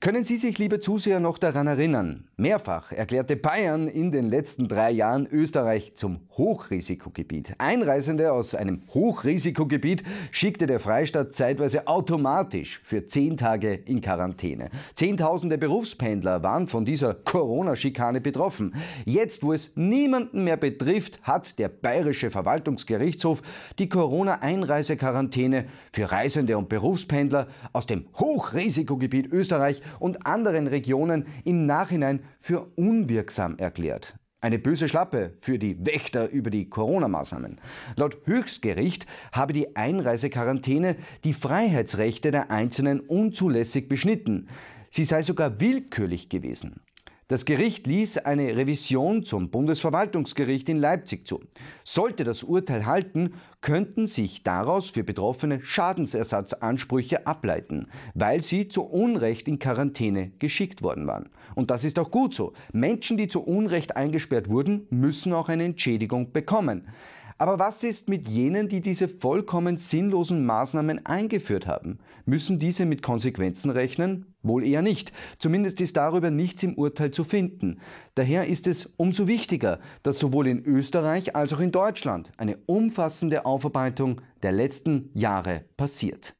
Können Sie sich, liebe Zuseher, noch daran erinnern? Mehrfach erklärte Bayern in den letzten drei Jahren Österreich zum Hochrisikogebiet. Einreisende aus einem Hochrisikogebiet schickte der Freistaat zeitweise automatisch für zehn Tage in Quarantäne. Zehntausende Berufspendler waren von dieser Corona-Schikane betroffen. Jetzt, wo es niemanden mehr betrifft, hat der Bayerische Verwaltungsgerichtshof die Corona-Einreisequarantäne für Reisende und Berufspendler aus dem Hochrisikogebiet Österreich und anderen Regionen im Nachhinein für unwirksam erklärt. Eine böse Schlappe für die Wächter über die Corona-Maßnahmen. Laut Höchstgericht habe die Einreisequarantäne die Freiheitsrechte der Einzelnen unzulässig beschnitten. Sie sei sogar willkürlich gewesen. Das Gericht ließ eine Revision zum Bundesverwaltungsgericht in Leipzig zu. Sollte das Urteil halten, könnten sich daraus für Betroffene Schadensersatzansprüche ableiten, weil sie zu Unrecht in Quarantäne geschickt worden waren. Und das ist auch gut so. Menschen, die zu Unrecht eingesperrt wurden, müssen auch eine Entschädigung bekommen. Aber was ist mit jenen, die diese vollkommen sinnlosen Maßnahmen eingeführt haben? Müssen diese mit Konsequenzen rechnen? Wohl eher nicht. Zumindest ist darüber nichts im Urteil zu finden. Daher ist es umso wichtiger, dass sowohl in Österreich als auch in Deutschland eine umfassende Aufarbeitung der letzten Jahre passiert.